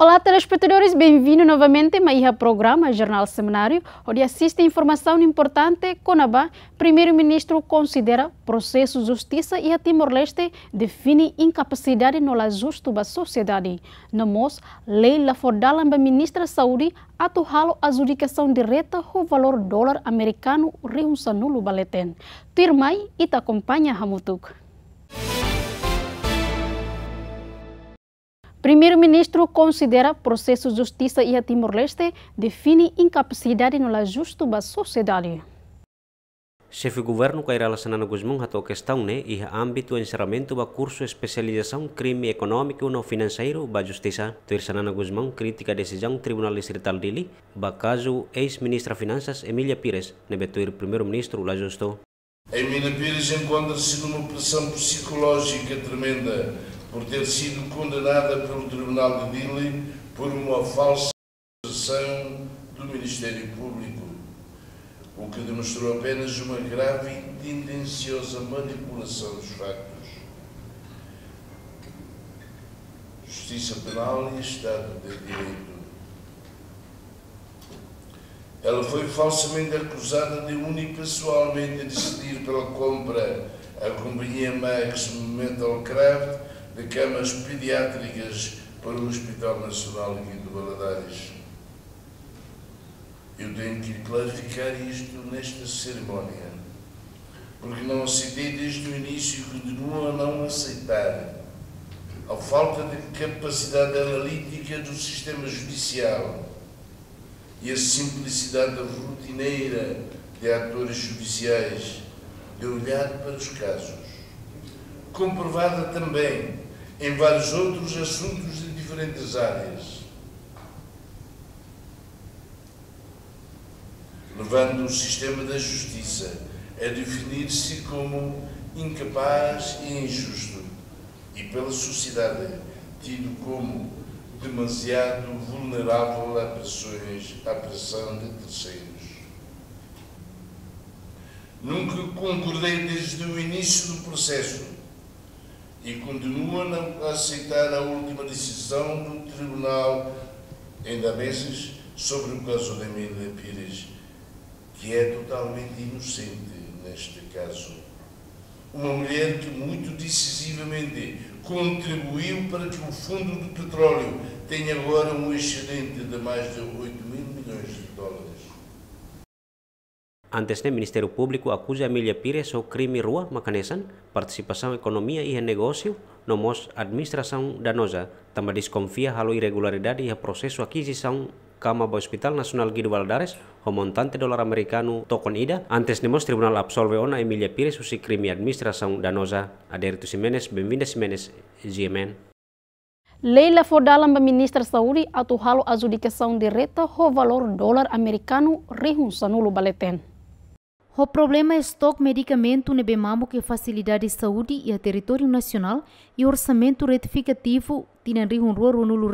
Olá, telespectadores, bem vindos novamente a mais programa Jornal Seminário, onde assiste informação importante. Conabá, primeiro-ministro considera processo justiça e a Timor-Leste define incapacidade no ajuste da sociedade. Namos, Leila Fordalamba, ministra da Saúde, atuhalo adjudicação direta o valor dólar americano reunção nulo Baleten. Tirmai e te acompanha Hamutuk. Primeiro-ministro considera processo de justiça e a Timor-Leste define incapacidade no ajuste da sociedade. Chefe governo cairá Sanana Guzmão a questão né e âmbito encerramento do curso especialização crime econômico no financeiro da justiça. Sanana Guzmão crítica decisão Tribunal Distrital Dili, ba caso ex-ministra Finanças Emília Pires, nebetuir né, primeiro-ministro la justo. Emília Pires encontra-se numa pressão psicológica tremenda por ter sido condenada pelo Tribunal de Dili por uma falsa acusação do Ministério Público, o que demonstrou apenas uma grave e tendenciosa manipulação dos factos. Justiça Penal e Estado de Direito. Ela foi falsamente acusada de unipessoalmente decidir pela compra à companhia Max Metalcraft de camas pediátricas para o Hospital Nacional aqui de Valadares. Eu tenho que clarificar isto nesta cerimónia, porque não aceitei desde o início que continuo a não aceitar a falta de capacidade analítica do sistema judicial e a simplicidade rotineira de atores judiciais de olhar para os casos, comprovada também em vários outros assuntos de diferentes áreas, levando o sistema da justiça a definir-se como incapaz e injusto, e pela sociedade tido como demasiado vulnerável a pressões, à pressão de terceiros. Nunca concordei desde o início do processo e continua a aceitar a última decisão do Tribunal, ainda vezes, sobre o caso de Emília Pires, que é totalmente inocente neste caso. Uma mulher que muito decisivamente contribuiu para que o fundo do petróleo tenha agora um excedente de mais de 8 Antesne Ministério Público acusa Emilia Pires o crime rua Makanesan participação economia e negócio Nomos MOS Administração Danosa. Também desconfia halo irregularidade e processo aquisição Cama Hospital Nacional Guido Valdares, o Dolar dólar americano tokon ida, antes nemos tribunal absolve ona Emília Pires usi crime administração danosa. Aderito Simenes, bem-vinda Simenes, GMN. Leila la dalam ba Saudi atu Halu adjudicação direta ho valor dólar americano rihun sanulu baleten. O problema é estoque medicamento na Bemamo que facilita a Saúde e a Território Nacional e Orçamento Retificativo tinanri hunruaru nulu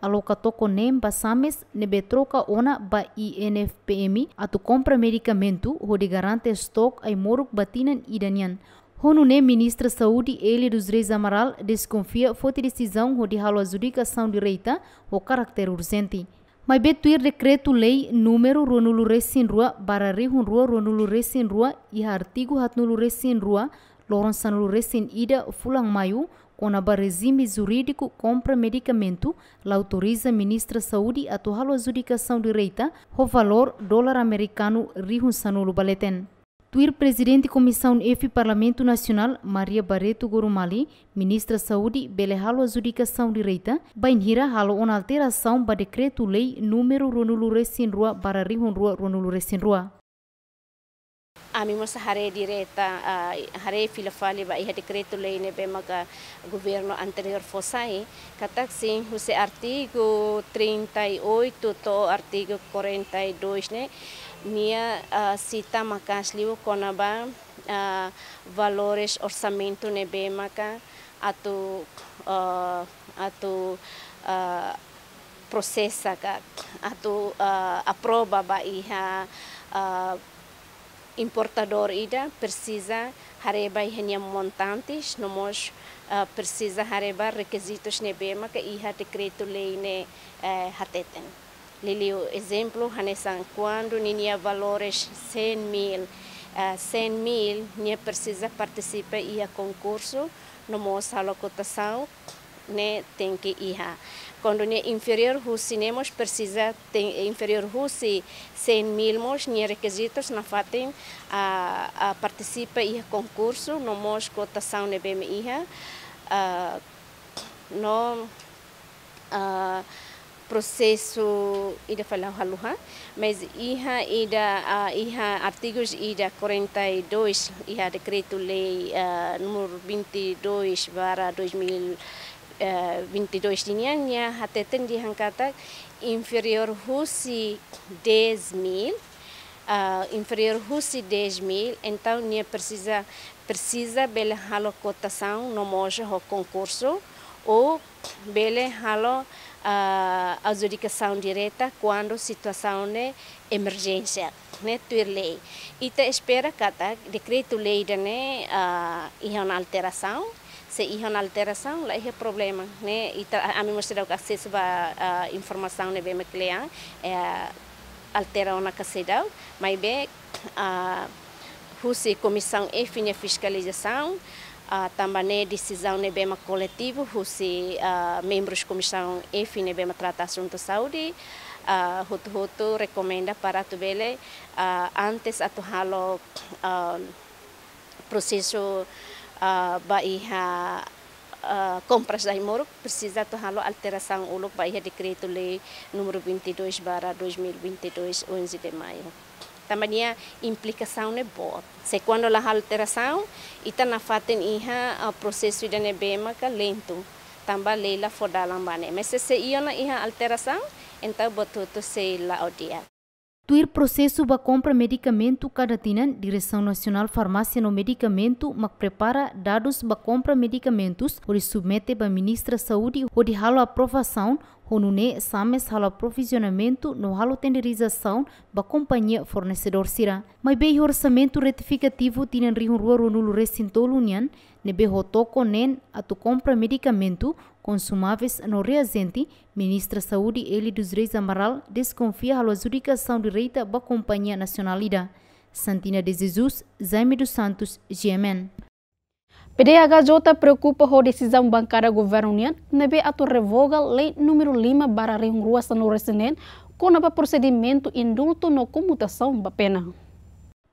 alocado com nem basames nebe troca ona ba INFPM tu compra medicamento de garante é stock ai moruk batinan idanian. Honu nem ministra saúde ele dos reis Amaral desconfia foi decisão hodi halo adjudicação direita o caráter urgente maibe Decreto Lei número Ronulu para Barari Hunrua, Ronulu rua e Artigo Hatnulu Resinrua, Lorençanulu Resin Ida Fulang Maio, conaba regime jurídico compra medicamento, la autoriza ministra Saúde a torrá adjudicação direita, o valor dólar americano Rihunsanulu Baleten. Tuir Presidente Comissão F Parlamento Nacional, Maria Barreto Gurumali, Ministra Saúde, bele halo adjudicação direita, bainhira halo uma alteração para decreto-lei número Ronulure Sinrua para Rihunrua Ronulure Sinrua. Ami mo sa haré direta, uh, hare filafali ba iha decreto lei ne be maga governo anterior fosai, katak sing huse artigo 38 to artigo 42 né, ние а, сита макашливо конаба а, валореш орсаменту не atu мака ату а, ату а, ka ato aproba ba iha ah, importador ida precisa hareba ihenia montantes nomos uh, precisa hareba requisitos nebema ka iha decreto lei ne uh, hateten Lilio, exemplo, Hanessan, quando ninha valores 100 mil, uh, eh, 100 mil, ninha precisa participar e a concurso, no mostra a cotação, né, tem que ir. Quando ninha inferior russo, nemos precisa, tem inferior russo, 100 mil, mos, ninha requisitos, na fatem, a, a participa e a concurso, no mostra cotação, ne bem ir. Uh, eh, no, uh, processo ida falar haluha, mas iha ida uh, iha artigos ida 42 iha decreto lei uh, número 22 para barra 2000 22 dinyannya hateten dihangkata inferior husi 10 mil uh, inferior husi 10 mil então nia precisa precisa bele halo cotação no moja ho concurso ou bele halo a adjudicação direta quando a situação é emergência né ter lei e te espera que o decreto lei de né a é uma alteração se há é uma alteração lá é problema né e a mim mostrar o acesso à informação né bem cliente é altera uma caseira mas bem a uh, comissão e finha fiscalização Uh, também é decisão ah, de bem coletivo, os uh, membros da comissão enfim de bem tratar assunto saúde, uh, ah, hutu hutu recomenda para tu bele uh, antes de halo uh, processo uh, baiha Uh, compras da Imoro precisa torná-lo alteração do decreto lei número 22 barra 2022 11 de maio. Esta Maria implicação é boa. Se quando a alteração, ita na faten iha o processo de ya nebema lento. Tamba leila fodalan lambane. Mas se iona iha alteração, então botuto se la odia. Tuir processo ba compra medicamento cadatinan Direção Nacional Farmácia no Medicamento mac prepara dados ba compra medicamentos ori submete ba Ministra Saúde ori halo aprovação honune sames halo aprovisionamento no halo tenderização ba companhia fornecedor sira. Mai bei orçamento retificativo tinan rihun rua runulu resintolu nian nebe hotoko nen atu compra medicamento consumáveis no reasente, ministra Saúde dos Reis Amaral desconfia a adjudicação direita da Companhia Nacionalida. Santina de Jesus, Jaime dos Santos, GMN. PDHJ preocupa com a decisão bancária do governo União, na vez a revoga a lei número 5 para a reunruação no residente, com o procedimento indulto na comutação da pena.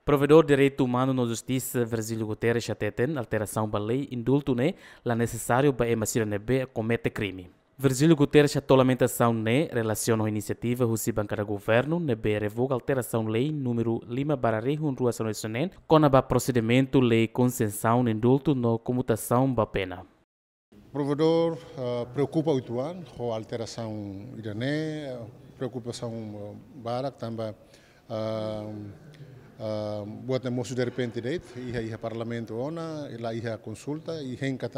Provedor de direito humano na justiça, Virgílio Guterres, até tem alteração para lei, indulto, né? Lá necessário para emacir nebe cometer crime. Virgílio Guterres a lamentação né relaciona a iniciativa Rússia Bancada Governo nebe revoga alteração lei número Lima Bararei Rua São Sonen com a procedimento lei consensão indulto no comutação da pena. provedor uh, preocupa o Ituan com a alteração irané, preocupação uh, Barak também uh, Ah, buat na mosu derpente deit iha iha parlamento ona la iha consulta y e hen ka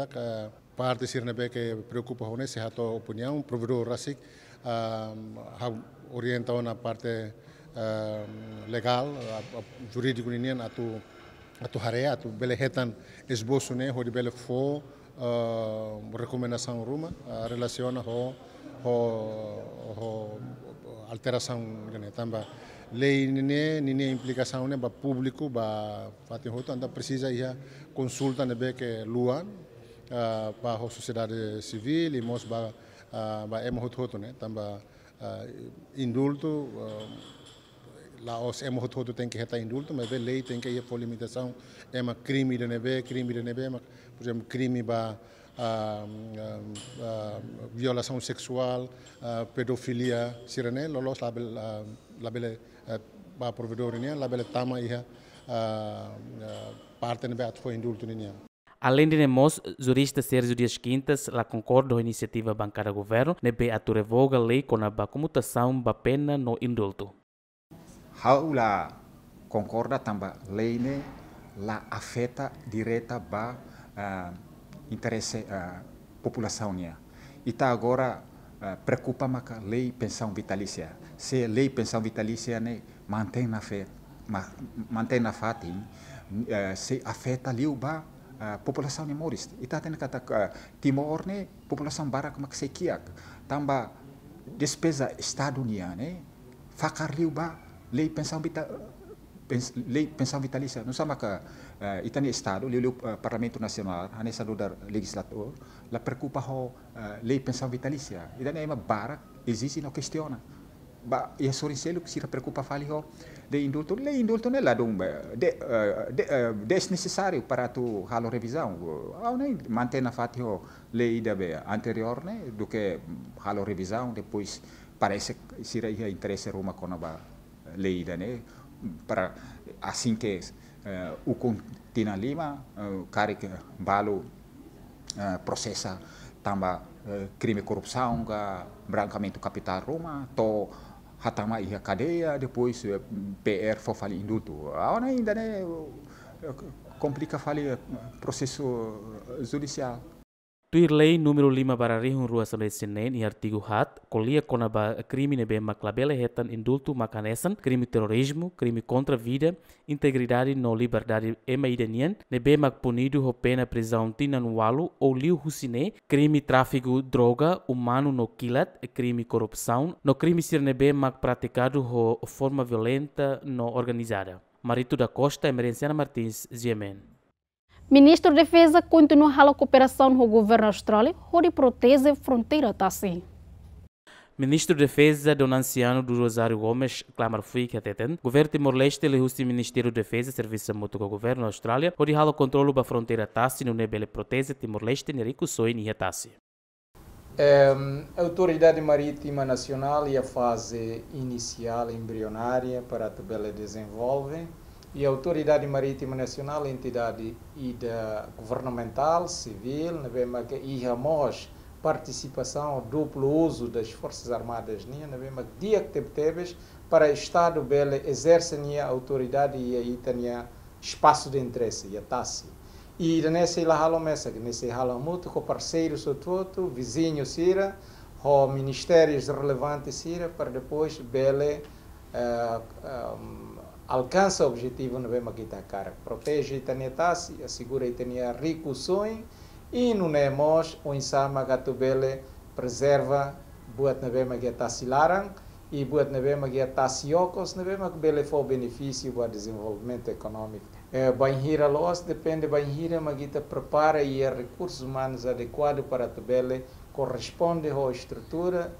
parte sirne be ke preocupa hone se hato opinião provedor rasik ah, ha orienta ona parte ah, legal jurídico ninian atu atu harea atu bele hetan esbosu ne hori bele fo rekomendasaun ruma relaciona ho ho ho alteração lei nene nene implicação né ba público ba fatin hoto anda precisa ia consulta né que luan uh, sociedade civil e mos ba uh, ba em hoto hoto né tamba uh, indulto lá os em hoto tem que reta indulto mas be lei tem que ia por limitação é uma crime de nebe crime de por exemplo crime ba Uh, uh, uh, violação sexual, pedofilia, sirene, lolos label, labele ɓa provedor nia labele tama iha partene be atfo Além de nemos, jurista Sérgio Dias Quintas lá concorda a iniciativa bancada governo, nebe atu revoga lei com a comutação ba pena no indulto. Haula concorda tamba lei ne la afeta direta ba uh, interesse uh, população nia. Ita agora uh, preocupa maca lei pensão vitalícia se lei pensão vitalícia né, mantém na fé, mantém na fate, eh, se afeta ali o ba população de Mauris. E tá tendo que uh, Timor né, população bara como que se quia, tamba então, despesa estaduniana, né, fakar ali o ba lei pensão vitalícia lei pensão vitalícia não sama ka uh, eh, itani é estado o uh, parlamento nacional a sa dudar legislator la preocupa com uh, lei pensão vitalícia itani é uma barra existe não questiona ba yang sori selo sira preocupa falho de indulto le indulto nela dum de eh, de eh, de necessário para tu halo revisão ao nem manter na fatio lei da anterior né do que halo revisão depois parece sira ia interesse Roma com a lei né para assim que uh, eh, o continua Lima uh, cara que balo uh, processa tamba uh, crime corrupção ga branqueamento capital Roma to Hatamai, a cadeia, depois eh, PR for fale induto. Ainda, né? Complica o eh, processo eh, judicial lei número 5 para Rihun Rua Solei Senin e artigo hat, colia conaba crime nebe maclabele hetan indulto macanesan, crime terrorismo, crime contra vida, integridade no liberdade ema idenian, nebe mac punido ho pena prisão tinanualo ou liu husine, crime tráfico droga, humano no quilat, crime corrupção, no crime sir nebe mac praticado ho forma violenta no organizada. Marito da Costa, Emerenciana Martins, Ziemen. Ministro da Defesa continua a cooperação com o governo austrália, onde protege a fronteira Tassi. Ministro da de Defesa, Don Anciano do Rosário Gomes, clamar fui que até tem. Governo Timor-Leste, ele o Ministério da de Defesa, serviço muito com o governo Austrália, onde há o controle da fronteira Tassi, no nebele protege Timor-Leste, Nerico Soin e Tassi. É, ehm, a Autoridade Marítima Nacional e a fase inicial embrionária para a tabela desenvolvem, e a Autoridade Marítima Nacional, entidade ida governamental, civil, né, e ramos participação duplo uso das Forças Armadas, né, né, dia que teve para o Estado bele exerce a autoridade e aí tinha espaço de interesse, e a taça. E nesse lá messa, nesse ralo muito com parceiros todo, vizinho Sira, com ministérios relevantes Sira, para depois bele uh, eh, um, eh, alcança o objetivo no Bema Kitakara. Protege Itaniatasi, assegura Itania Rikusoi e no Nemos, o Insama Gatubele preserva Buat Nebema Getasilarang e Buat Nebema Getasiokos, Nebema Bele for benefício para desenvolvimento econômico. É, banhira Los depende Banhira Magita prepara e recursos humanos adequados para Tubele corresponde à estrutura,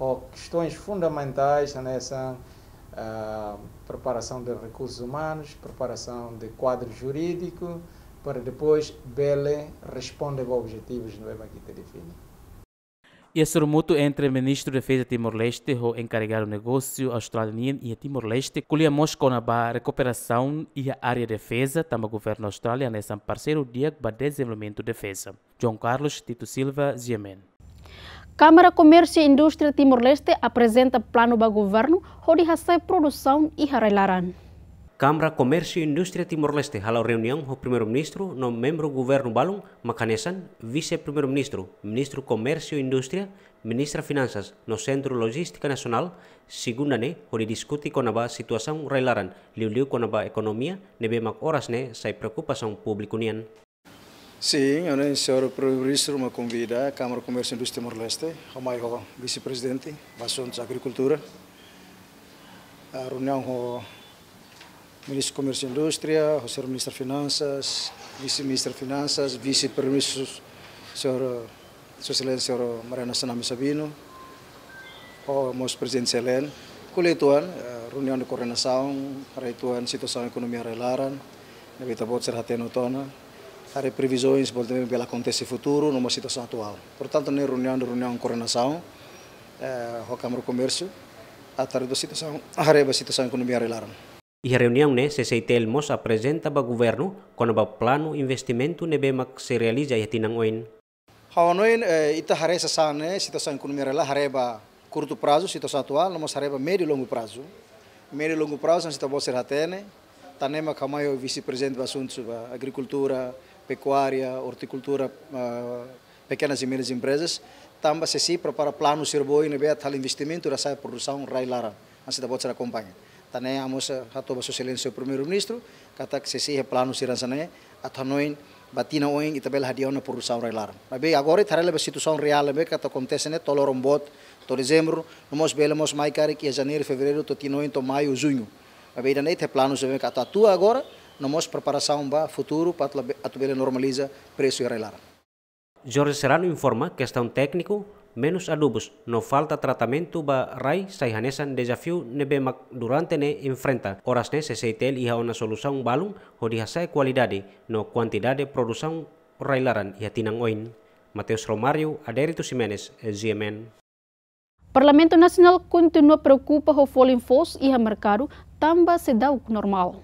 às questões fundamentais nessa. Né, uh, preparação de recursos humanos, preparação de quadro jurídico, para depois Bele responder aos objetivos que nós aqui te define. E esse remoto entre o ministro da de Defesa Timor-Leste, o encarregado do negócio australiano e Timor-Leste, colhia Moscou na recuperação e a área de defesa, também o governo australiano, é parceiro dia para desenvolvimento de defesa. João Carlos Tito Silva, Ziemen. Câmara Comércio e Indústria Timor-Leste apresenta plano para o governo onde recebe produção e arrelarão. Câmara Comércio e Indústria Timor-Leste halou reunião com o primeiro-ministro, no membro do governo Balum, Macanesan, vice-primeiro-ministro, ministro Comércio e Indústria, ministra Finanças, no Centro Logística Nacional, segunda ne, onde discute com a situação relaran, liu-liu com a economia, nebe mak horas ne, sai preocupação público nian. Sim, o senhor primeiro-ministro uma convida, a Câmara de Comércio e Indústria Timor-Leste, o vice-presidente, assuntos da agricultura, a reunião com o ministro de Comércio e Indústria, o senhor ministro de Finanças, vice-ministro de Finanças, vice-primeiro-ministro, senhor, sua excelência, senhor Mariana Sanami Sabino, o nosso presidente Selen, a reunião de coordenação, reituan situação economia relaran, na até no Tona, fare previsões, que acontece no futuro, numa situação atual. Portanto, na reunião de reunião de coordenação, com a eh, Câmara do Comércio, a tarde da situação, a situação relaram. E a reunião né, CCT Elmos apresenta o governo quando o plano investimento bem que se realiza e tinang oin. Hawanoin, eh, ita hare sa sana, né, situação economia rela, hareba curto prazo, situação atual, mas hareba médio e longo prazo. Médio e longo prazo, a situação será tene, tanema kamayo vice-presidente do assunto da agricultura, pecuária, horticultura, ah, pequenas e médias empresas, também se si prepara plano sirboi nebe tal investimento da sai produção rai lara, assim da pode ser acompanha. a amos sua excelência, o primeiro ministro, kata se si plano a tanoin, batina oin itabel hadion na produção rai lara. Nabe agora a situação real be kata acontece ne tolorombot, to dezembro, nomos belemos mai cari que janeiro, fevereiro, to tinoin, to maio, junho. Nabe danei te plano se vê kata tua agora, namos preparação para o futuro para a normaliza preço e relar. Jorge Serrano informa que está um técnico menos adubos, no falta tratamento para rai saihanesan desafio nebe mak durante ne enfrenta. Horas ne CCTL iha uma solução balung ho dihasai qualidade no quantidade de produção railaran e tinang oin. Mateus Romário Adérito Simenes, GMN. Parlamento Nacional continua preocupa ho folin e o mercado dá o normal.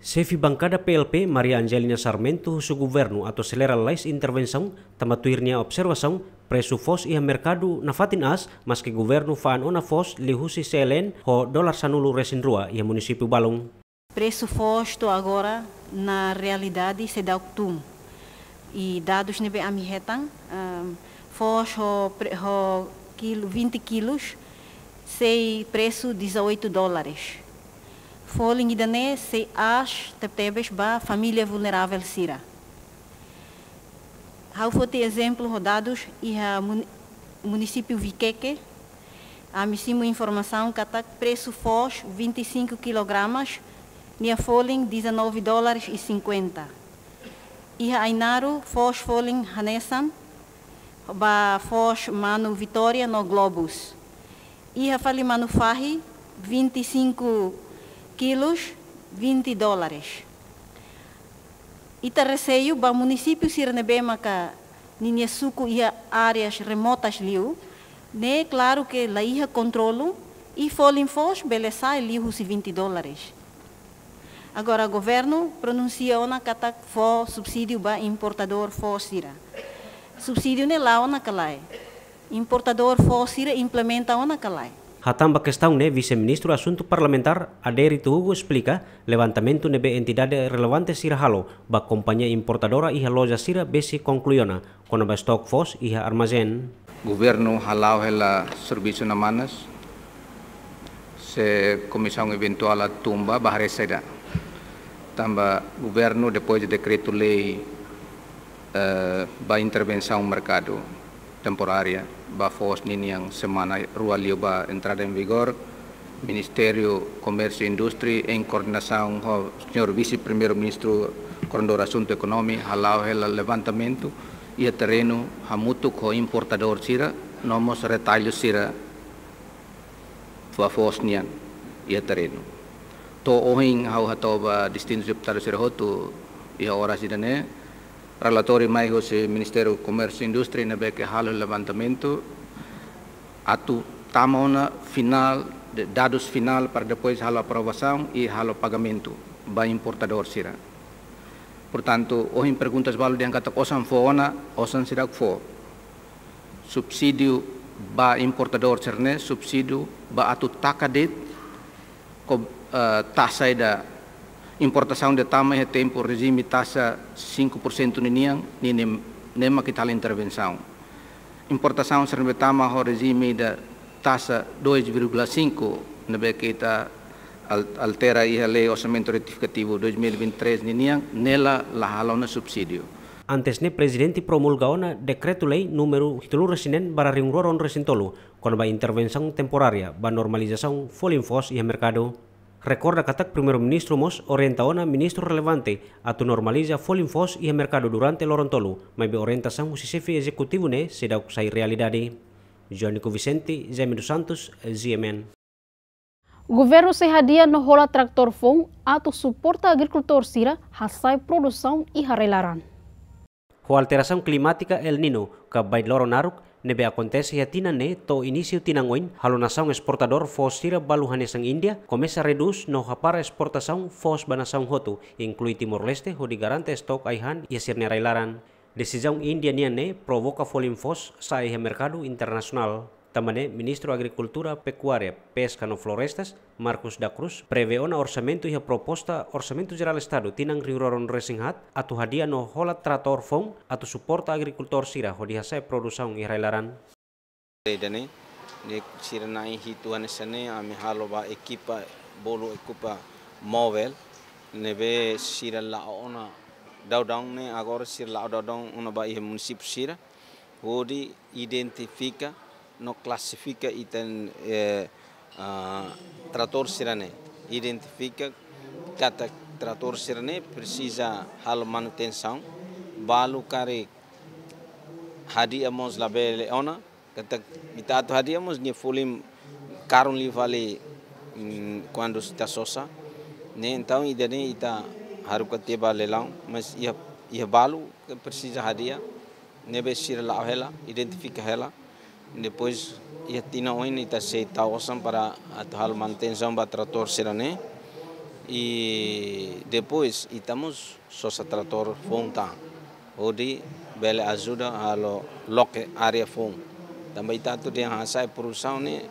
Chefe bancada PLP Maria Angelina Sarmento seu governo atau seleralais intervenção tamatuirnya observação preço fos a mercado na fatin as que governo faan ona fos lihusi selen ho dólar sanulu resinrua a município Balong. Preço fosto agora na realidade se dá octum e dados nebe amihetan um, ehm, fos ho, ho quilo, 20 quilos sei preço 18 dólares. Foling idane se ash teptebes ba família vulnerável sira. Hau fote exemplo rodados e município Viqueque, a missimo informação que ataque preço foz 25 kg, nia falling 19 dólares e 50. E a Ainaro falling hanesan, Hanessan, ba foz mano Vitória no Globus. E a fali mano Farri 25 kg quilos, 20 dólares. receio ba município Siranebema, ka Ninhesuco e áreas remotas liu, né, claro que la ia controlo, e folhem fos, beleza, liu 20 dólares. Agora, o governo pronuncia ona kata fo subsídio ba importador fo sira. Subsídio ne la ona kalai. Importador fo sira implementa ona kalai. ha tamba questão né vice-ministro assunto parlamentar Adérito Hugo explica levantamento nebe entidade relevante sira halo ba companhia importadora iha loja sira besi concluiona con ba stock fos iha armazén governo halau hela serviço na manas se comissão eventual tumba bahare seda tamba governo depois de decreto lei uh, ba intervenção mercado temporária Bafoas Ninyang Semana Rua Liuba entrada em vigor, Ministério Comércio e Indústria em coordenação com o Sr. Vice-Primeiro-Ministro quando o assunto econômico, halau o levantamento e o terreno hamutu com importador sira, nomos retalho sira Bafoas Ninyang e o terreno. To ohin hau hatoba distinto deputado sira hotu e a hora sira né, Relatori Maigos Ministero Commercio e Industria ne beke halo levantamento atu tamona final dados final para depois halo aprovação e halo pagamento ba importador sira. Portanto, hoje perguntas valo de angata osan foona, osan sira fo. Subsidio ba importador cerne subsidio ba atu takadit ko uh, eh, tasaida e importação de tamanho é tempo regime taxa 5% ninian nem nem que tal intervenção importação serbe tama ho regime da taxa 2,5 nebe que ta altera a lei orçamento retificativo 2023 ninian nela la na subsídio antes antesne né, presidente promulgou na decreto lei número 3 resinen para ringroron resintolo com a intervenção temporária ba normalização folinfos e mercado Recorda que o primeiro-ministro mos orientaona ministro relevante Tu normaliza folin fos e mercado durante lorontolo, mas be orientação o chefe executivo né será sai realidade. Eh? Jônico Vicente, Zeme dos Santos, ZMN. O governo se radia no rola tractor fom atu suporta agricultor sira hasai produção e harelaran. Com alteração climática El Nino, que vai loronaruk, Nebe acontece ya ne to inicio tinangoin halonasaun esportador fos sira baluhan sang India komesa redus no hapara fos banasaun hotu, inclui Timor-Leste, ho garante stok aihan yasir nerailaran. railaran. Decisão India niane provoka volume fos sai mercado internasional. Tamané, ministro Agricultura, Pecuária, Pesca no Florestas, Marcos da Cruz, prevê na orçamento e a proposta Orçamento Geral Estado tinang riuroron resinghat tu hadia no hola trator a tu suporta agricultor sira hodihasai produção e railaran. Dani, ne sira na hituan sene ami haloba equipa bolo equipa móvel ve sira la ona daudang ne agora sira la daudang ona ba município sira hodi identifica não classifica e tem eh, uh, trator sirane, identifica cada trator sirane precisa de manutenção, balu kare hadiamos labele ona, kata kita atu hadiamos ni fulim karun li vale quando mm, está sosa, né? Então e daí ita haruka teba mas ia ia balu precisa hadia, nebe sira lá ela, identifica ela depois ia tina o ini tase taosan para atuhal manutenção para trator serane né? e depois itamos só se trator fonta onde bela ajuda halo loke área fon também está tudo em hasai produção né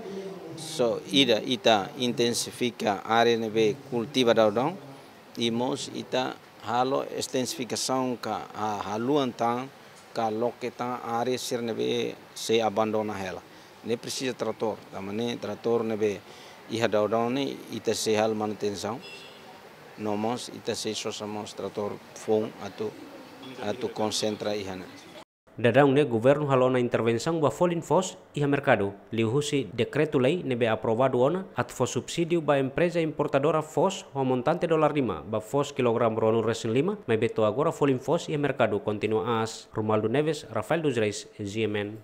só ida ita tá, intensifica área né be cultiva da e mos ita tá, halo extensificação ka haluan tang Kalau kita hari sir nebe se abandona hela ne precisa trator tamane trator nebe iha daudau ne ita se hal man nomos ita se sosamos trator fung atu atu konsentra ihana Dadang ne governo halona intervenção ba folin fos e mercado. husi decreto lei nebe aprovado ona at fos subsídio ba empresa importadora fos o montante dolar lima ba fos kilogram ronu resin lima mai beto agora folin fos e mercado continua as Romaldo Neves, Rafael dos Reis, GMN.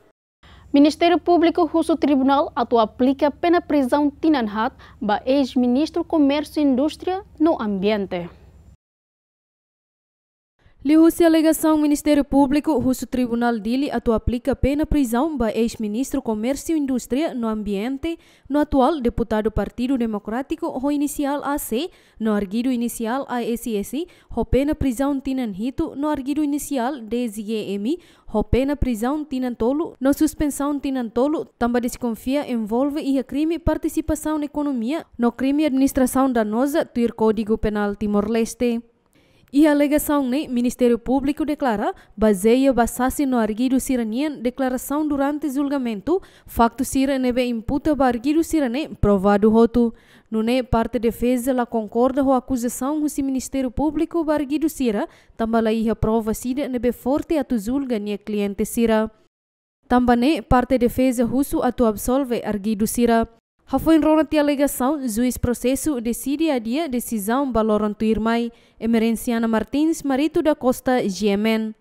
Ministério Público Russo Tribunal atua aplica pena prisão Tinanhat ba ex-ministro Comércio e Indústria no Ambiente. Rússia alegação Ministério Público, russo Tribunal Dili atu aplica pena prisão ba ex-ministro Comércio e Indústria no Ambiente, no atual deputado Partido Democrático ho inicial AC, no arguido inicial ASS, ho pena prisão tinan hito, no arguido inicial DZM, ho pena prisão tinan tolo, no suspensão tinan tolo, tamba desconfia envolve e crime participação na economia, no crime administração danosa, tuir Código Penal Timor-Leste. E a alegação ne Ministério Público declara baseia basasse no arguido siranien declaração durante julgamento, facto siranebe imputa ba arguido sirane provado roto. Nune parte defesa la concorda com a acusação do Ministério Público ba arguido sira, também a prova sida nebe forte atu julga nia cliente sira. Tambane parte defesa russo atu absolve arguido sira. Hafuinrona a alegação, juiz processo decide a dia decisão baloran tuirmai, Emerenciana Martins, marido da Costa, GMN.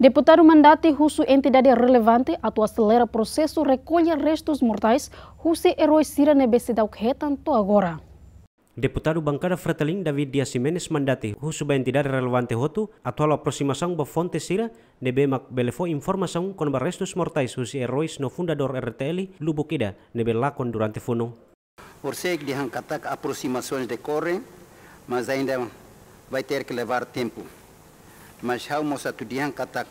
Deputado mandate russo entidade relevante atu acelera processo recolhe restos mortais, russo herói sira nebesidau retanto agora. Deputado bancada Fratelin David Dias Jimenez mandate husubaentidade relevante hotu atual aproximação ba fonte sira nebe mak belefo informação con restos mortais husi herois no fundador RTL Lubukida nebe lacon durante funo. Por sei que dejan catak aproximações decorrem, mas ainda vai ter que levar tempo. Mas há moça tudian catak,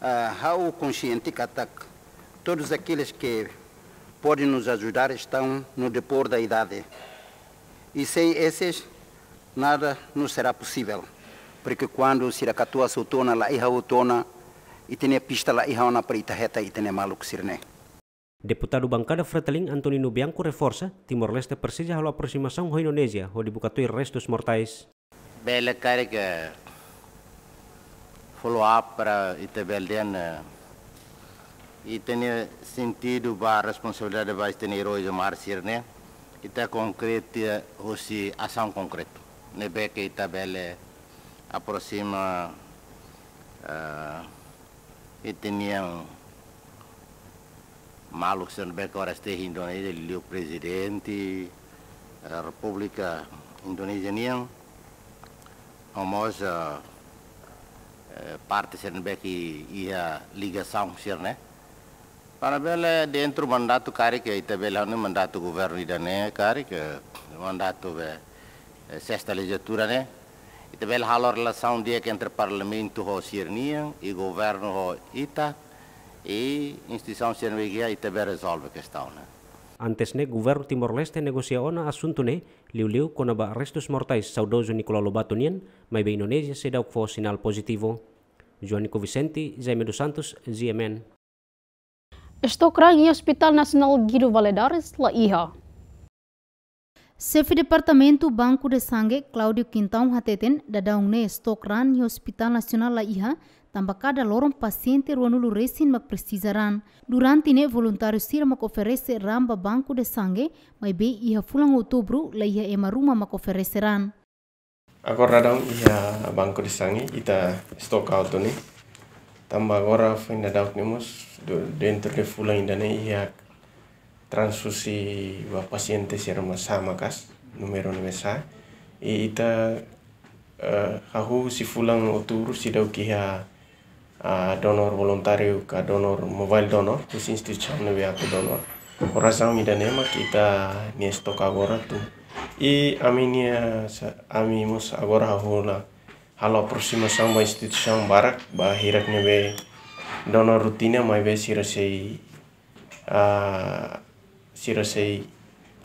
há ah, o consciente catak, todos aqueles que podem nos ajudar estão no depor da idade. E sem esses, nada nos será possível. Porque quando se recatou a outona, lá irra outona, e tem pista lá irá na preta reta e tem maluco sirne. Deputado bancada Fratelin Antonino Bianco reforça Timor-Leste precisa da aproximação com a Indonésia, onde bucatou restos mortais. Bela cara que follow-up para Itebelden né? e tem sentido a responsabilidade vai ter hoje o mar Né? está eh, concreto, hoje ação concreta. Nebe que está bele aproxima uh, e malu maluco sendo bem que agora Indonésia, ele o presidente da República Indonesiana, famosa uh, eh, parte sendo que ia ligação ser, né? Para Parabéns, dentro do mandato carica, eh, e mandato do governo de Dané, carica, eh, mandato da eh, sexta legislatura, né? E também há uma relação entre o parlamento do Sirnia e o governo do Ita, e a instituição Sirnia e também resolve a questão, né? Antes o governo Timor-Leste negocia ona assunto né liu-liu kona ba restos mortais saudoso Nicolau Lobato mas a ba Indonesia se deu fo sinal positivo. Nico Vicente, Jaime dos Santos, GMN. Stokran krajnji Hospital Nacional Guido Valadares, La Iha. Chefe Departamento Banco de Sangue, Claudio Quintão Hateten, dadaungne Stokran Hospital Nacional La Iha, tamba cada lorong paciente ruanulu resin mak precisaran. Durante ne voluntário sira mak oferece ramba Banco de Sangue, mai be iha fulang outubro La Iha ema ruma mak ofereceran. Agora dong um iha Banco de Sangue, ita stock out ni. Tamba agora foi na dauk dentro de fulan indane iya transfusi ba paciente roma sama kas numero neme sa i ita e, hahu si fulan oturu si dau kiha uh, donor voluntario ka donor mobile donor kus institution nebe aku donor ora sam indane ma kita ni stok gora tu i aminia ami mus agora hahu la halo aproximação ba instituição barak bahirak hirak dono rotina ah, é mais be se sei uh, sei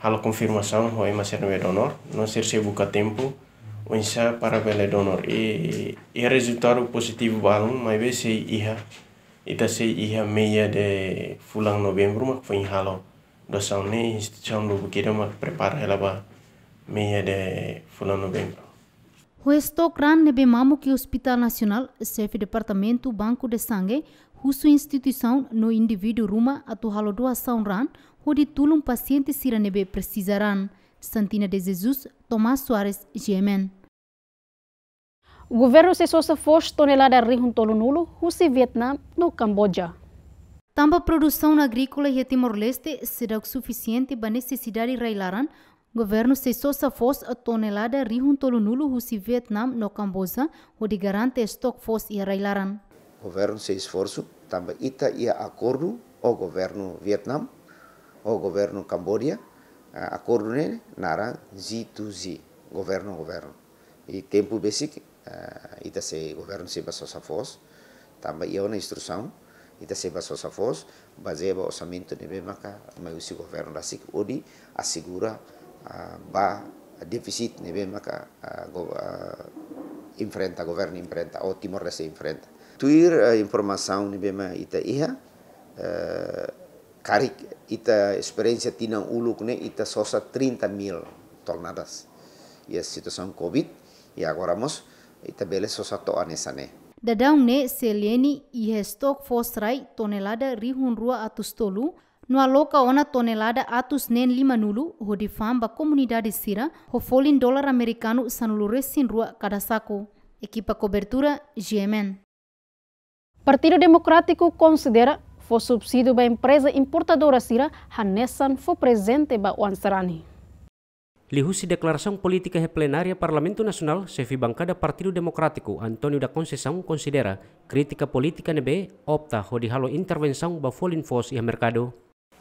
halo confirmação hoi mas ser be donor não ser sei buca tempo unsa para o donor e e resultado positivo balung mai se ia. E ita se ia meia de fulang novembro mas foi em halo doção ne instituição do queira mas prepara ela ba meia de fulang novembro Restou grande bem mamo que é Hospital Nacional, chefe departamento Banco de Sangue, husu instituição no indivíduo ruma atu a doação ran, onde tulum paciente siranebe precisarão. Santina de Jesus, Tomás Soares, Yemen. O governo se sosa foste tonelada rihun tolunulo, husi Vietnã, no Camboja. Tamba produção agrícola e Timor-Leste será o suficiente para necessidade railaran, governo se sosa fosse a tonelada rihun tolunulo, husi Vietnã, no Camboja, onde garante estoque fos e railaran o governo se esforço também ita ia acordo o governo Vietnã o governo Camboja acordo ne nara Z2Z governo governo e tempo basic eh, ita se governo se basa sa força também ia é uma instrução ita se basa sa força baseia orçamento de bemaka mas o governo da SIC odi assegura eh, ba deficit ne bemaka eh, enfrenta governo enfrenta ou Timor Leste enfrenta Tuir a eh, informação ni bema ita iha karik eh, ita experiência tina uluk um ne ita sosa 30 mil tornadas. E a situação Covid e agora mos ita bele sosa to anesa ne. Dadang ne seleni ihe stok fosrai tonelada rihun rua atus tolu Nua loka ona tonelada atus nen lima nulu ho di ba komunidade sira ho folin dolar amerikanu sanulure rua kadasako. Ekipa cobertura GMN. Partido Democrático considera fo subsídio ba empresa importadora Sira hanesan fo presente ba Wansarani. Lihusi deklarasi politika he plenaria Parlamento nasional sefi bangkada Partido Democrático Antonio da Concesão considera kritika politika nebe opta hodi halo intervenção ba folin fos iha e mercado.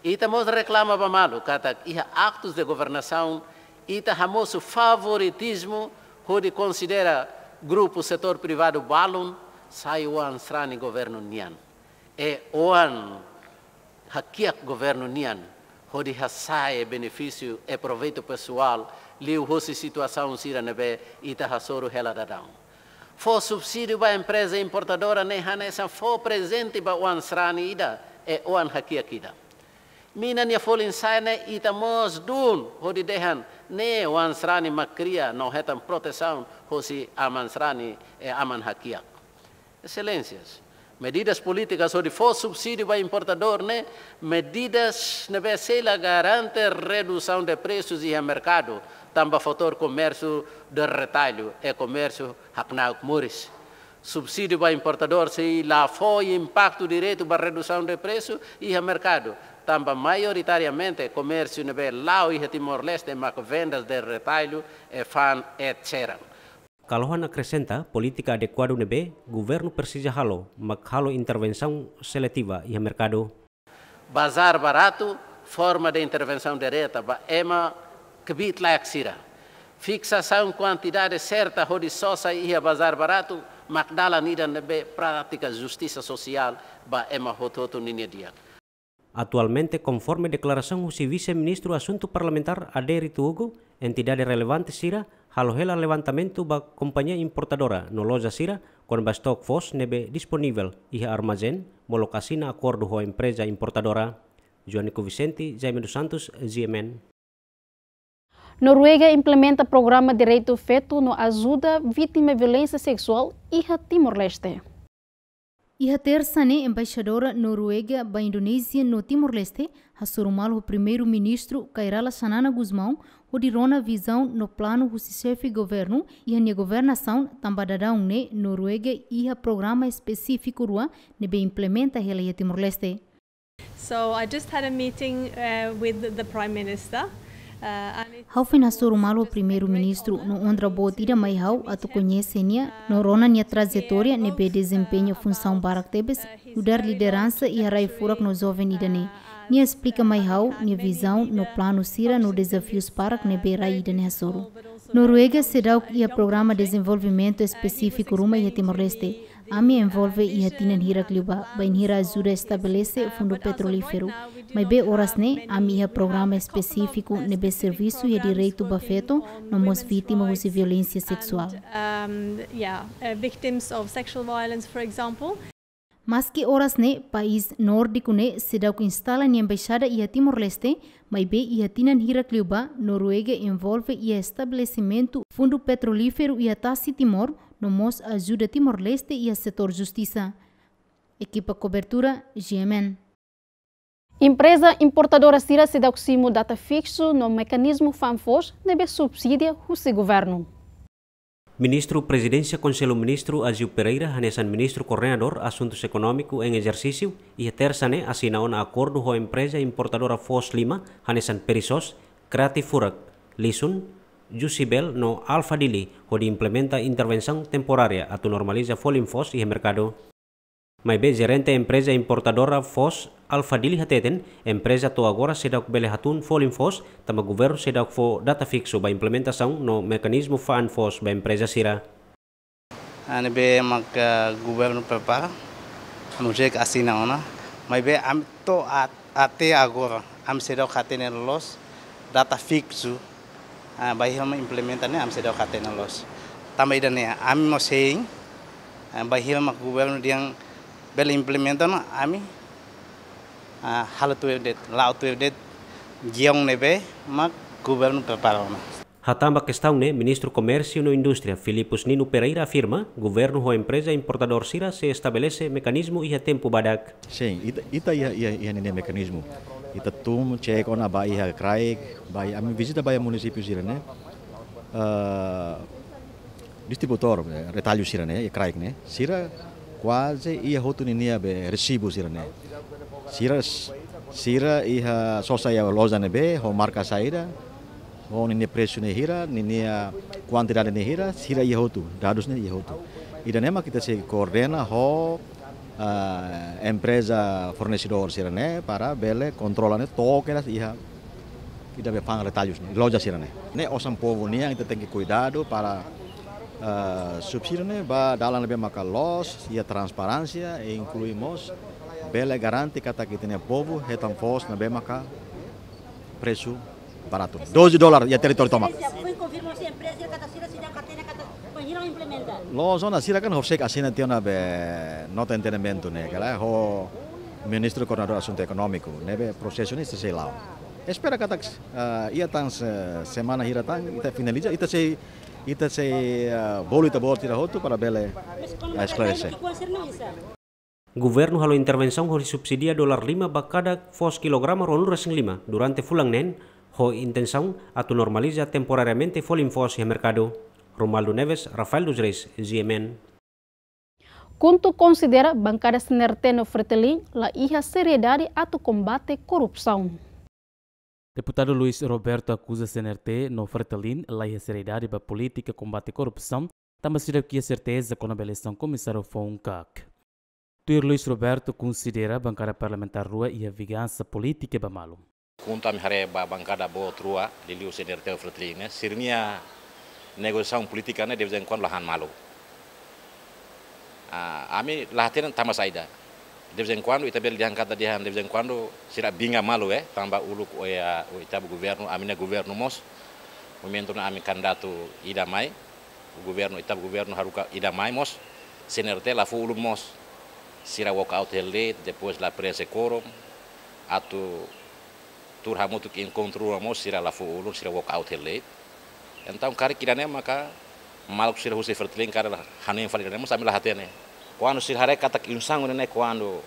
Ita mos reklama ba malu kata iha actos de governação ita hamosu favoritismo ho di considera grupo setor privado balon sai oan strani governo nian e oan hakiak governo nian hodi hasai e benefício e proveito pessoal liu hosi situação sira nebe ita hasoro hela dadão fo subsídio ba empresa importadora ne hanesa fo presente ba oan strani ida e oan hakiak ida mina nia folin saine ita mos dun hodi dehan ne wan srani makria no hetan proteção hosi aman srani e aman hakiak excelências. Medidas políticas onde for subsídio para importador, né? medidas na né, BCLA garante redução de preços e mercado. Também fator comércio de retalho, é comércio Haknauk mures. Subsídio para importador, se lá foi impacto direto para redução de preço e mercado. Também maioritariamente comércio na né, lá e Timor-Leste, mas vendas de retalho, e fan, etc. Kalauhan acrescenta política adequada nebe, governo precisa halo, mac halo intervenção seletiva e mercado. Bazar barato, forma de intervenção direta, ba ema kbit laxira. Fixação quantidade certa, horizontal e bazar barato, mac dala nida nebe prática justiça social, ba ema hototo ninia dia. Atualmente, conforme declaração do vice-ministro assunto parlamentar Adérito Hugo entidade relevante sira halo hela levantamento ba companhia importadora no loja sira com ba stock fos nebe disponível iha Armazen, mo lokasi na acordo ho empresa importadora. Joanico Vicente, Jaime dos Santos, GMN. Noruega implementa programa Direito Feto no ajuda vítima de violência sexual iha Timor-Leste. Iha terça, né, embaixadora noruega ba Indonésia no Timor-Leste, a surumalo primeiro-ministro Kairala Sanana Guzmão, Odirona visão no plano o chefe governo e a governação tambadadão ne Noruega e a programa específico rua ne be implementa hela Timor-Leste. So I just had a meeting uh, with the Prime Minister. Uh, hau fina surumalo primeiro-ministro no ondra botira mai hau atu conhecenia no rona nia trajetória ne be desempenho função barak tebes, uh, udar liderança e harai furak no jovem idane. Nia explica mai hau nia visão no plano Sira no desafio Sparak ne Beraída ne Hasoro. Noruega será o ia programa de desenvolvimento específico Ruma e Timor-Leste. Ami envolve a hatinan hira liuba, bain hira ajuda estabelece o fundo petrolífero. Mas be horas ne, ami ia programa específico ne be serviço e direito bafeto no mos vítimas de violência sexual. Um, yeah, uh, victims of sexual violence, for example. Maski oras ne país nórdico ne sedau instala ni embaixada ia Timor-Leste, mas be ia tinan Hirakleuba, Noruega envolve ia estabelecimento fundo petrolífero ia Tassi Timor, no mos ajuda Timor-Leste ia setor justiça. Equipa cobertura GMN. Empresa importadora Cira se dá o data fixo no mecanismo FAMFOS nebe subsídio o seu governo. Ministro Presidencia Conselho Ministro Azio Pereira Hanesan Ministro Coordenador Assuntos Econômico em Exercício e Tersane assinou um acordo com a empresa importadora Fos Lima Hanesan Perisos Cratifurak Lisun Jusibel no Alfa Dili di implementa intervenção temporária atu normaliza Folim Fos e mercado. Mas bem, gerente empresa importadora Fos Αλφαντήλη Χατέτεν, empresa to agora será que hatun fol infos, tama governo será que data fixo ba implementação no mecanismo fan fos ba empresa sira. Ane be mak governo pepa, anu jek asina ona, mas be am to até agora, am será que los data fixo, ba hima implementane am será que hatene los. Tambah idane, am mo saying, ba hima mak governo diang implementa implementano ami halatuevdet lautuevdet giong nebe mak gubernur preparona. Hatamba questão né, ministro Comércio e industria Filipus Nino Pereira afirma, governo ho, empresa importador Sira se estabelece mecanismo e tempo badak. Sim, ita ita ia ia ia nene mecanismo. Ita tum check ona ba ia krai, ba ia ami visita ba ia município Sira né. Uh, distributor, retalho Sira né, ia krai né. Sira quase ia rotu ninia be recibo Sira Sira, sira iha sosa ya loza be, ho marka saira ho nini presu ne hira, nini a ya kuantira ne hira, sira iha hotu, dados ne iha hotu. nema kita se koordena ho uh, empresa fornesidor sira ne para bele kontrolane ne iha kita be pangretajus retalhos ne, loja sira ne. Ne osam povo ne kita tem kuidado para uh, eh, subsidi ne ba dalam lebih maka los, ya transparansi ya e inkluimos Bela garante que está aqui tem povo, retanfos, é na Bemaca, preço barato. 12 dólares e a território toma. Lo zona sila kan hofsek asina tiona be nota entendimento né, que lá ho ministro coordenador assunto econômico, né, be processo ni eh, eh, se lá. Espera kata uh, ia tans uh, semana hira tang ita finaliza ita se eh, está se uh, bolo ita bolo tira hotu para bele uh, esclarecer. Governo halo intervenção hori subsidia dólar 5 bakada fos kilograma ronu rasing 5 durante fulang nen ho intenção atu normaliza temporariamente folim fos e mercado. Romaldo Neves, Rafael dos Reis, GMN. Quanto considera bancada senerteno fretelim la iha seriedade atu combate corrupção. Deputado Luiz Roberto acusa CNRT no Fretelin lá em seriedade para política combate à corrupção, também se é a certeza com a eleição comissário Foncac. Tuir e Luis Roberto considera bancada parlamentar rua ia e vigança vingança política ba malum. Kunta mi hare ba bancada bo trua liliu liu frutrinha, sirnia fratrine, sirnia negosiasi politika ne em quando lahan malu. Ah, ami lahatin tama saida. De vez ita bel dihan kata tadi han de vez sira binga malu eh tambah uluk ya eh, o bu governo amina governo mos. Momento na ami candidato idamai, o governo bu governo haruka idamai mos, senerte lafu ulum mos. Sira out eleito, depois la prese corum, atu tur hamutu que encontramos sira la foi ulun, sira walkout eleito. Então cara que irane maka maluk sira husi fertilin kare hanu yang falirane mas samila hatene. Quando sira hare kata que unsango né quando